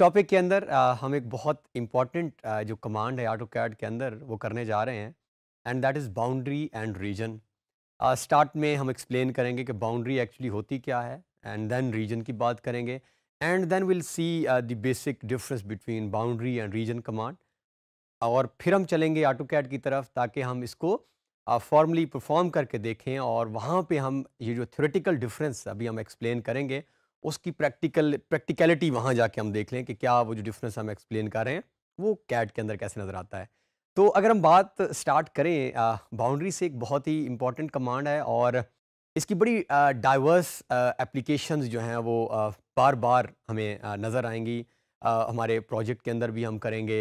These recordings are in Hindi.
टॉपिक के अंदर आ, हम एक बहुत इंपॉर्टेंट जो कमांड है ऑटो कैड के अंदर वो करने जा रहे हैं and that is boundary and region start में हम एक्सप्लेन करेंगे कि बाउंड्री एक्चुअली होती क्या है एंड देन रीजन की बात करेंगे and then will see the basic difference between boundary and region command और फिर हम चलेंगे ऑटो कैड की तरफ ताकि हम इसको फॉर्मली परफॉर्म करके देखें और वहाँ पर हम ये जो थ्योरेटिकल डिफरेंस अभी हम एक्सप्लेन करेंगे उसकी प्रैक्टिकल प्रैक्टिकलिटी वहाँ जाके हम देख लें कि क्या वो जो डिफरेंस हम एक्सप्लेन कर रहे हैं वो कैट के अंदर कैसे नज़र आता है तो अगर हम बात स्टार्ट करें बाउंड्री से एक बहुत ही इंपॉर्टेंट कमांड है और इसकी बड़ी डाइवर्स एप्लीकेशंस जो हैं वो आ, बार बार हमें आ, नज़र आएंगी आ, हमारे प्रोजेक्ट के अंदर भी हम करेंगे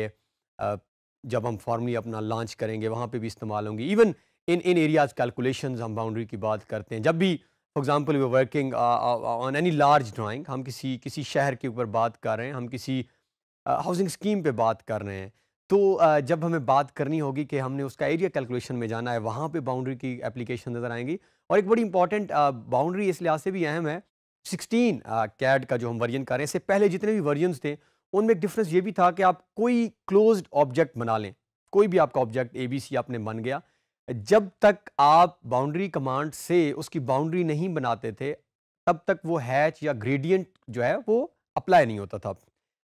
जब हम फॉर्मली अपना लॉन्च करेंगे वहाँ पर भी इस्तेमाल होंगी even in in areas calculation हम बाउंड्री की बात करते हैं जब भी for example we working on any large drawing हम किसी किसी शहर के ऊपर बात कर रहे हैं हम किसी हाउसिंग uh, स्कीम पे बात कर रहे हैं तो uh, जब हमें बात करनी होगी कि हमने उसका एरिया कैलकुलेशन में जाना है वहाँ पे बाउंड्री की एप्लीकेशन नज़र आएंगी और एक बड़ी इंपॉर्टेंट बाउंड्री uh, इस लिहाज से भी अहम है सिक्सटीन कैड uh, का जो हम वर्जन कर रहे हैं इससे पहले जितने भी वर्जन थे उनमें एक डिफ्रेंस ये भी था कि आप कोई क्लोज ऑब्जेक्ट बना लें कोई भी आपका ऑब्जेक्ट ए बी सी आपने बन गया जब तक आप बाउंड्री कमांड से उसकी बाउंड्री नहीं बनाते थे तब तक वो हैच या ग्रेडियंट जो है वो अप्लाई नहीं होता था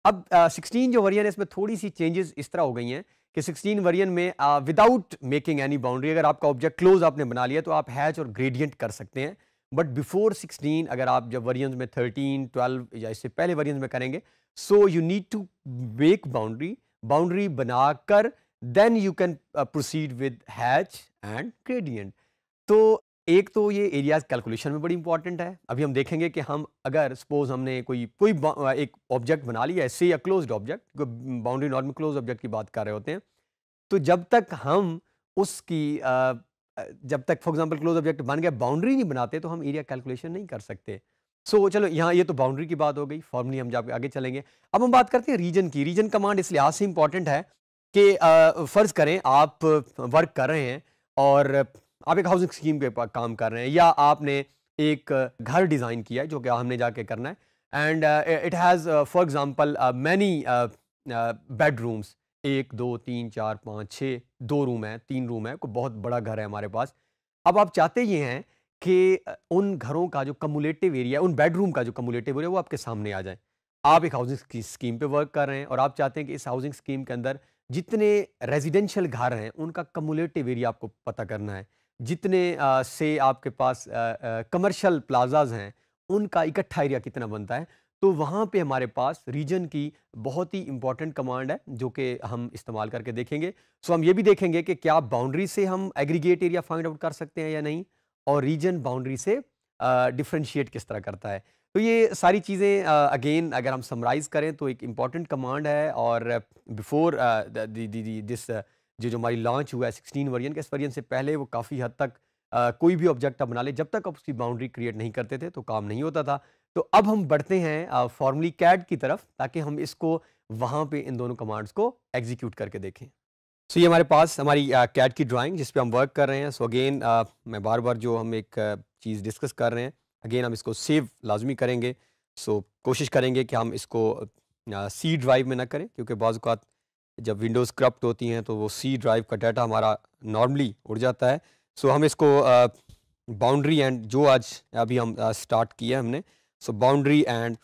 अब सिक्सटीन जो वरियन है इसमें थोड़ी सी चेंजेस इस तरह हो गई हैं कि सिक्सटीन वरियन में विदाउट मेकिंग एनी बाउंड्री अगर आपका ऑब्जेक्ट क्लोज आपने बना लिया तो आप हैच और ग्रेडियंट कर सकते हैं बट बिफोर सिक्सटीन अगर आप जब वरियंस में थर्टीन ट्वेल्व या इससे पहले वरियंस में करेंगे so you need to make boundary boundary बनाकर then you can proceed with hatch and gradient. तो एक तो ये एरियाज कैलकुलेशन में बड़ी इंपॉर्टेंट है अभी हम देखेंगे कि हम अगर सपोज हमने कोई कोई एक ऑब्जेक्ट बना लिया ऐसे या क्लोज्ड ऑब्जेक्ट कोई बाउंड्री नॉर्मल क्लोज ऑब्जेक्ट की बात कर रहे होते हैं तो जब तक हम उसकी जब तक फॉर एग्जांपल क्लोज ऑब्जेक्ट बन गया बाउंड्री नहीं बनाते तो हम एरिया कैलकुलेशन नहीं कर सकते सो so, चलो यहाँ ये तो बाउंड्री की बात हो गई फॉर्मली हम जब आगे चलेंगे अब हम बात करते हैं रीजन की रीजन कमांड इस लिहाज से इंपॉर्टेंट है कि फ़र्ज़ करें आप वर्क कर रहे हैं और आप एक हाउसिंग स्कीम पास काम कर रहे हैं या आपने एक घर डिज़ाइन किया है जो कि हमने जाके करना है and it has for example many bedrooms एक दो तीन चार पाँच छः दो रूम है तीन रूम है कोई बहुत बड़ा घर है हमारे पास अब आप चाहते ये हैं कि उन घरों का जो कमुलेटिव एरिया उन बेडरूम का जो कमुलेटिव एरिया वो आपके सामने आ जाए आप एक हाउसिंग स्कीम पे वर्क कर रहे हैं और आप चाहते हैं कि इस हाउसिंग स्कीम के अंदर जितने रेजिडेंशियल घर हैं उनका कमुलेटिव एरिया आपको पता करना है जितने आ, से आपके पास कमर्शल प्लाजाज हैं उनका इकट्ठा एरिया कितना बनता है तो वहाँ पे हमारे पास रीजन की बहुत ही इंपॉर्टेंट कमांड है जो कि हम इस्तेमाल करके देखेंगे सो हम ये भी देखेंगे कि क्या बाउंड्री से हम एग्रीगेट एरिया फाइंड आउट कर सकते हैं या नहीं और रीजन बाउंड्री से डिफ्रेंशिएट किस तरह करता है तो ये सारी चीज़ें अगेन अगर हम समराइज करें तो एक इम्पॉर्टेंट कमांड है और बिफोर दिस जो जो हमारी लॉन्च हुआ है सिक्सटीन वर्जन के इस वर्जन से पहले वो काफ़ी हद तक Uh, कोई भी ऑब्जेक्ट आप बना ले जब तक आप उसकी बाउंड्री क्रिएट नहीं करते थे तो काम नहीं होता था तो अब हम बढ़ते हैं फॉर्मली uh, कैड की तरफ ताकि हम इसको वहाँ पर इन दोनों कमांड्स को एग्जीक्यूट करके देखें सो so, ये हमारे पास हमारी कैड uh, की ड्राइंग जिस पे हम वर्क कर रहे हैं सो so, अगेन मैं बार बार जो हम एक चीज़ डिस्कस कर रहे हैं अगेन हम इसको सेव लाजमी करेंगे सो कोशिश करेंगे कि हम इसको सी ड्राइव में ना करें क्योंकि बाज़ात जब विंडोज़ करप्ट होती हैं तो वो सी ड्राइव का डाटा हमारा नॉर्मली उड़ जाता है सो so, हम इसको बाउंड्री एंड जो आज अभी हम स्टार्ट किया हमने so boundary and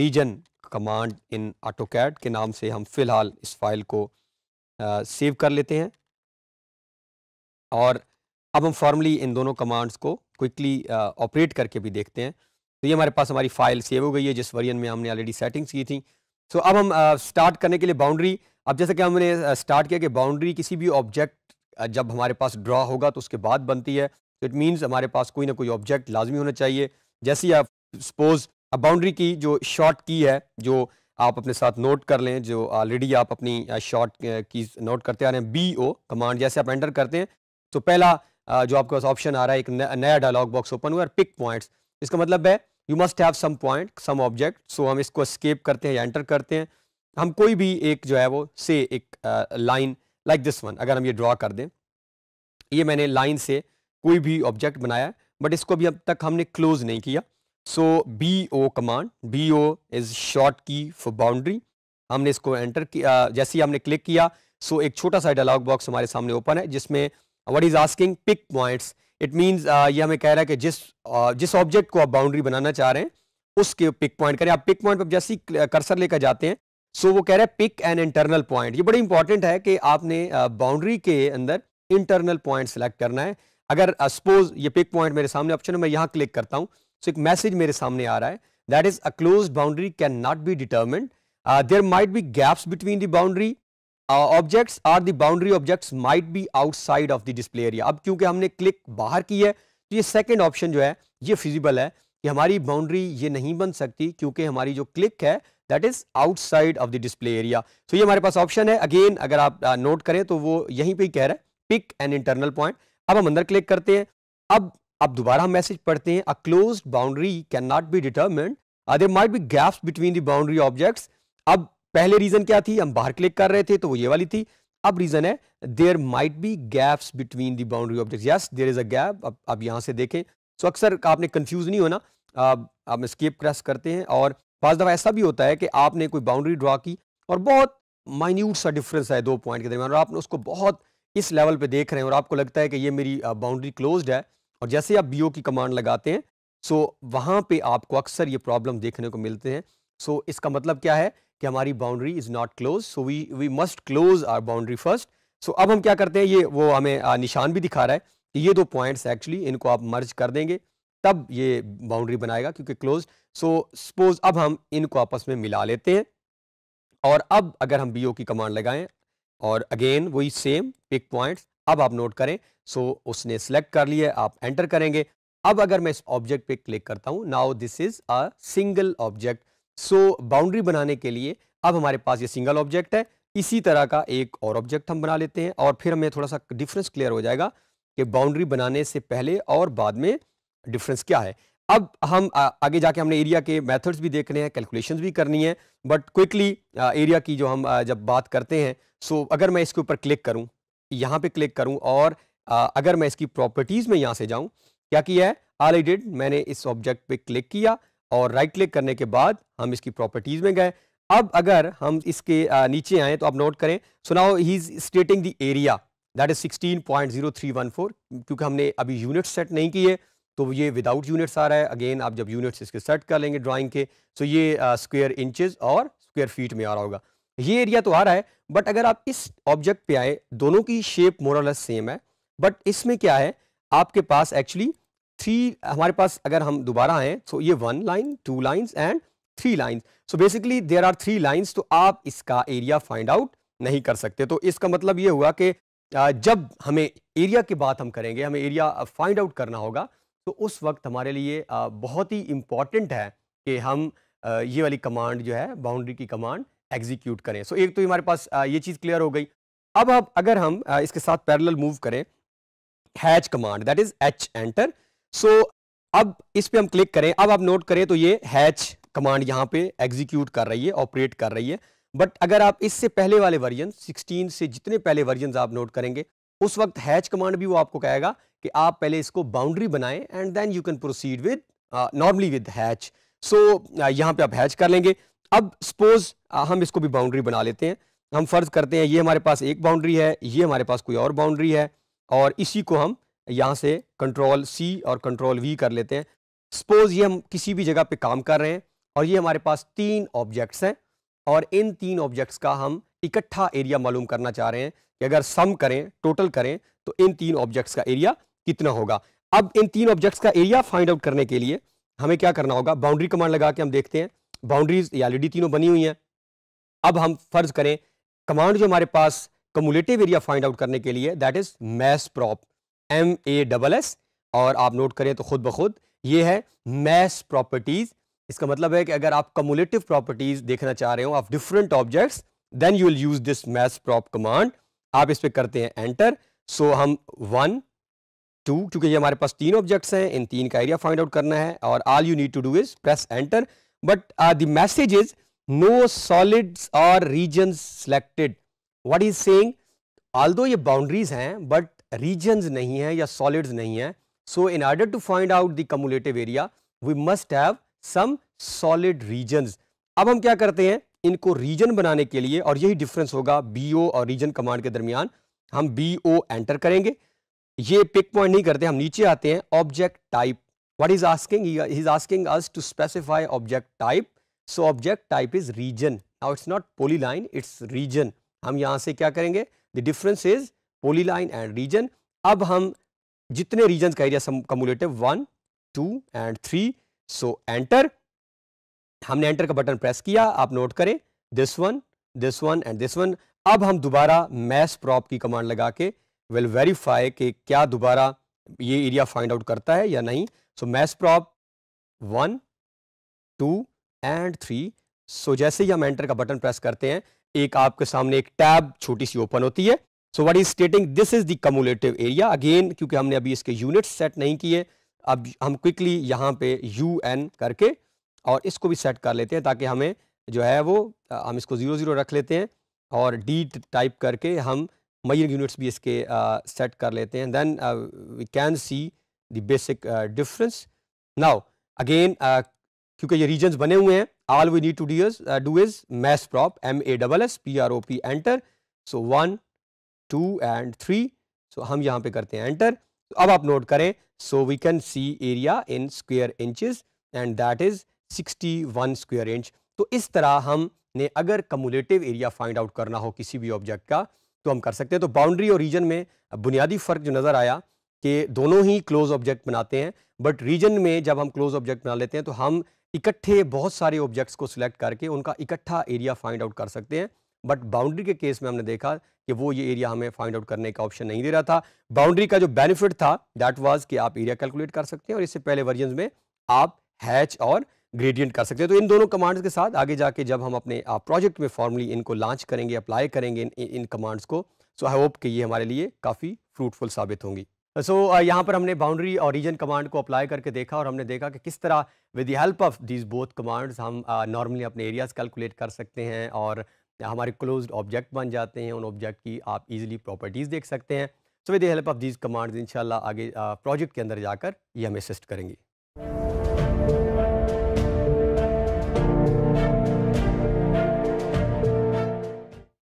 region command in AutoCAD के नाम से हम फ़िलहाल इस फाइल को सेव कर लेते हैं और अब हम फॉर्मली इन दोनों कमांड्स को क्विकली ऑपरेट uh, करके भी देखते हैं तो ये हमारे पास हमारी फाइल सेव हो गई है जिस वर्जन में हमने ऑलरेडी सेटिंग्स की थी सो अब हम स्टार्ट uh, करने के लिए बाउंड्री अब जैसे कि हमने स्टार्ट uh, किया कि बाउंड्री किसी भी ऑब्जेक्ट जब हमारे पास ड्रा होगा तो उसके बाद बनती है तो इट मीन्स हमारे पास कोई ना कोई ऑब्जेक्ट लाजमी होना चाहिए जैसे आप सपोज अब बाउंड्री की जो शॉर्ट की है जो आप अपने साथ नोट कर लें जो ऑलरेडी आप अपनी शॉर्ट की नोट करते आ रहे हैं बी ओ कमांड जैसे आप एंटर करते हैं तो पहला जो आपके पास ऑप्शन आ रहा है एक नया डायलॉग बॉक्स ओपन हुआ है पिक पॉइंट्स इसका मतलब है you must have some point some object so हम इसको स्केप करते हैं या एंटर करते हैं हम कोई भी एक जो है वो से एक लाइन लाइक दिस वन अगर हम ये ड्रॉ कर दें ये मैंने लाइन से कोई भी ऑब्जेक्ट बनाया बट इसको अभी अब तक हमने क्लोज नहीं किया so B O command B O is short की फॉर बाउंड्री हमने इसको एंटर किया जैसे ही हमने क्लिक किया सो so एक छोटा सा डायलॉग बॉक्स हमारे सामने ओपन है जिसमें what is asking pick points it means ये हमें कह रहा है कि जिस uh, जिस ऑब्जेक्ट को आप बाउंड्री बनाना चाह रहे हैं उसके पिक पॉइंट करें आप पिक पॉइंट पर जैसे ही कर्सर uh, लेकर जाते हैं सो so वो कह रहा है पिक एंड इंटरनल पॉइंट ये बड़ी इंपॉर्टेंट है कि आपने बाउंड्री uh, के अंदर इंटरनल पॉइंट सेलेक्ट करना है अगर सपोज uh, ये पिक पॉइंट मेरे सामने ऑप्शन है मैं यहाँ क्लिक करता हूँ सो so एक मैसेज मेरे सामने आ रहा है that is a close boundary can not be determined there might be gaps between the boundary objects are the boundary objects might be outside of the display area अब क्योंकि हमने क्लिक बाहर की है तो ये सेकेंड ऑप्शन जो है ये फिजिबल है कि हमारी बाउंड्री ये नहीं बन सकती क्योंकि हमारी जो क्लिक है that is outside of the display area so ये हमारे पास ऑप्शन है अगेन अगर आप नोट uh, करें तो वो यहीं पर ही कह रहा है पिक एन इंटरनल पॉइंट अब हम अंदर क्लिक करते हैं अब अब दोबारा हम मैसेज पढ़ते हैं a close boundary can not be determined there might be gaps between the boundary objects अब पहले रीजन क्या थी हम बाहर क्लिक कर रहे थे तो वो ये वाली थी अब रीजन है there might be gaps between the boundary object yes there is a gap अब अब यहाँ से देखें सो so, अक्सर आपने कंफ्यूज नहीं होना अब आप स्केप क्रॉस करते हैं और बाज दफ़ा ऐसा भी होता है कि आपने कोई बाउंड्री ड्रा की और बहुत माइन्यूट सा डिफरेंस है दो पॉइंट के दरमियान और आपने उसको बहुत इस लेवल पे देख रहे हैं और आपको लगता है कि ये मेरी बाउंड्री क्लोज्ड है और जैसे आप बीओ की कमांड लगाते हैं सो वहाँ पे आपको अक्सर ये प्रॉब्लम देखने को मिलते हैं सो इसका मतलब क्या है कि हमारी boundary is not close so we we must close our boundary first so अब हम क्या करते हैं ये वो हमें आ, निशान भी दिखा रहा है कि ये दो पॉइंट्स एक्चुअली इनको आप मर्ज कर देंगे तब ये बाउंड्री बनाएगा क्योंकि क्लोज सो सपोज अब हम इनको आपस में मिला लेते हैं और अब अगर हम बी की कमांड लगाएं और अगेन वही सेम पिक पॉइंट्स अब आप नोट करें सो so, उसने सेलेक्ट कर लिया आप एंटर करेंगे अब अगर मैं इस ऑब्जेक्ट पे क्लिक करता हूँ now this is a single object so so, boundary बनाने के लिए अब हमारे पास ये सिंगल ऑब्जेक्ट है इसी तरह का एक और ऑब्जेक्ट हम बना लेते हैं और फिर हमें थोड़ा सा डिफरेंस क्लियर हो जाएगा कि बाउंड्री बनाने से पहले और बाद में डिफरेंस क्या है अब हम आ, आगे जाके हमने एरिया के मेथड्स भी देखने हैं कैलकुलेशंस भी करनी है बट क्विकली एरिया की जो हम आ, जब बात करते हैं सो अगर मैं इसके ऊपर क्लिक करूं यहाँ पे क्लिक करूं और आ, अगर मैं इसकी प्रॉपर्टीज़ में यहाँ से जाऊं क्या किया है आल आई डिड मैंने इस ऑब्जेक्ट पे क्लिक किया और राइट क्लिक करने के बाद हम इसकी प्रॉपर्टीज में गए अब अगर हम इसके नीचे आए तो आप नोट करें सुनाओ he is stating the area that is 16.0314 क्योंकि हमने अभी यूनिट सेट नहीं किए तो ये विदाउट यूनिट्स आ रहा है अगेन आप जब यूनिट्स इसके सेट कर लेंगे ड्राइंग के सो ये स्क्वेयर uh, इंचज और स्क्वेयर फीट में आ रहा होगा ये एरिया तो आ रहा है बट अगर आप इस ऑब्जेक्ट पे आए दोनों की शेप मोरलेस सेम है बट इसमें क्या है आपके पास एक्चुअली थ्री हमारे पास अगर हम दोबारा आए तो ये one line two lines and three lines so basically there are three lines तो आप इसका एरिया फाइंड आउट नहीं कर सकते तो इसका मतलब ये हुआ कि जब हमें एरिया की बात हम करेंगे हमें एरिया फाइंड आउट करना होगा तो उस वक्त हमारे लिए बहुत ही इम्पॉर्टेंट है कि हम ये वाली कमांड जो है बाउंड्री की कमांड एग्जीक्यूट करें सो so, एक तो हमारे पास ये चीज़ क्लियर हो गई अब अब अगर हम इसके साथ पैरेलल मूव करें hatch command that is H enter so so, अब इस पर हम क्लिक करें अब आप नोट करें तो ये हैच कमांड यहाँ पे एग्जीक्यूट कर रही है ऑपरेट कर रही है बट अगर आप इससे पहले वाले वर्जन 16 से जितने पहले वर्जन आप नोट करेंगे उस वक्त हैच कमांड भी वो आपको कहेगा कि आप पहले इसको बाउंड्री बनाएं and then you can proceed with normally with hatch so यहाँ पे आप हैच कर लेंगे अब सपोज uh, हम इसको भी बाउंड्री बना लेते हैं हम फर्ज करते हैं ये हमारे पास एक बाउंड्री है ये हमारे पास कोई और बाउंड्री है और इसी को हम यहाँ से कंट्रोल सी और कंट्रोल वी कर लेते हैं सपोज ये हम किसी भी जगह पे काम कर रहे हैं और ये हमारे पास तीन ऑब्जेक्ट्स हैं और इन तीन ऑब्जेक्ट्स का हम इकट्ठा एरिया मालूम करना चाह रहे हैं कि अगर सम करें टोटल करें तो इन तीन ऑब्जेक्ट्स का एरिया कितना होगा अब इन तीन ऑब्जेक्ट्स का एरिया फाइंड आउट करने के लिए हमें क्या करना होगा बाउंड्री कमांड लगा के हम देखते हैं बाउंड्रीज ऑलरेडी तीनों बनी हुई हैं अब हम फर्ज करें कमांड जो हमारे पास कमुलेटिव एरिया फाइंड आउट करने के लिए that is mass prop M A double S और आप नोट करें तो खुद ब खुद ये है मैस प्रॉपर्टीज़ इसका मतलब है कि अगर आप कमुलेटिव प्रॉपर्टीज़ देखना चाह रहे हो of different objects then you will use this mass prop command आप इस पर करते हैं एंटर सो हम वन टू क्योंकि ये हमारे पास तीन ऑब्जेक्ट्स हैं इन तीन का एरिया फाइंड आउट करना है और all you need to do is press enter but the message is no solids or region selected what is saying all ये बाउंड्रीज हैं बट regions नहीं हैं या solids नहीं हैं so in order to find out the cumulative area we must have some solid regions अब हम क्या करते हैं इनको रीजन बनाने के लिए और यही डिफरेंस होगा बी ओ और रीजन कमांड के दरमियान हम बी ओ एंटर करेंगे ये पिक पॉइंट नहीं करते हम नीचे आते हैं object type what is asking he is asking us to specify object type so object type is region now it's not polyline it's region हम यहाँ से क्या करेंगे the difference is line and region अब हम जितने रीजन का area cumulative one two and three so enter हमने एंटर का बटन प्रेस किया आप नोट करें this one this one and this one अब हम दोबारा मैस प्रॉप की कमांड लगा के विल वेरीफाई कि क्या दोबारा ये एरिया फाइंड आउट करता है या नहीं so mass prop one two and three so जैसे ही हम एंटर का बटन प्रेस करते हैं एक आपके सामने एक टैब छोटी सी ओपन होती है so what is stating this is cumulative area again क्योंकि हमने अभी इसके यूनिट सेट नहीं किए अब हम क्विकली यहाँ पे यू एन करके और इसको भी सेट कर लेते हैं ताकि हमें जो है वो हम इसको ज़ीरो ज़ीरो रख लेते हैं और डी टाइप करके हम मयर यूनिट्स भी इसके सेट uh, कर लेते हैं then we can see the basic difference now again क्योंकि ये रीजन्स बने हुए हैं all we need to is do is mass prop M A double S P R O P enter so one two and three so हम यहाँ पे करते हैं एंटर तो अब आप नोट करें so we can see area in square inches and that is sixty one square inch तो इस तरह हमने अगर कमुलेटिव एरिया फाइंड आउट करना हो किसी भी ऑब्जेक्ट का तो हम कर सकते हैं तो बाउंड्री और रीजन में बुनियादी फ़र्क जो नज़र आया कि दोनों ही क्लोज ऑब्जेक्ट बनाते हैं बट रीजन में जब हम क्लोज ऑब्जेक्ट बना लेते हैं तो हम इकट्ठे बहुत सारे ऑब्जेक्ट्स को सिलेक्ट करके उनका इकट्ठा एरिया फाइंड आउट कर सकते हैं बट बाउंड्री के केस में हमने देखा कि वो ये एरिया हमें फाइंड आउट करने का ऑप्शन नहीं दे रहा था बाउंड्री का जो बेनिफिट था दैट वाज कि आप एरिया कैलकुलेट कर सकते हैं और इससे पहले वर्जन में आप हैच और ग्रेडियंट कर सकते हैं तो इन दोनों कमांड्स के साथ आगे जाके जब हम अपने प्रोजेक्ट में फॉर्मली इनको लॉन्च करेंगे अप्लाई करेंगे इन, इन कमांड्स को सो आई होप कि ये हमारे लिए काफ़ी फ्रूटफुल साबित होंगी सो so, यहाँ पर हमने बाउंड्री और रीजन कमांड को अप्लाई करके देखा और हमने देखा कि किस तरह with the help of these both commands हम नॉर्मली अपने एरियाज कैलकुलेट कर सकते हैं और हमारे क्लोज ऑब्जेक्ट बन जाते हैं उन ऑब्जेक्ट की आप इजीली प्रॉपर्टीज़ देख सकते हैं so with help of these commands इंशाल्लाह आगे प्रोजेक्ट के अंदर जाकर ये हमें असिस्ट करेंगी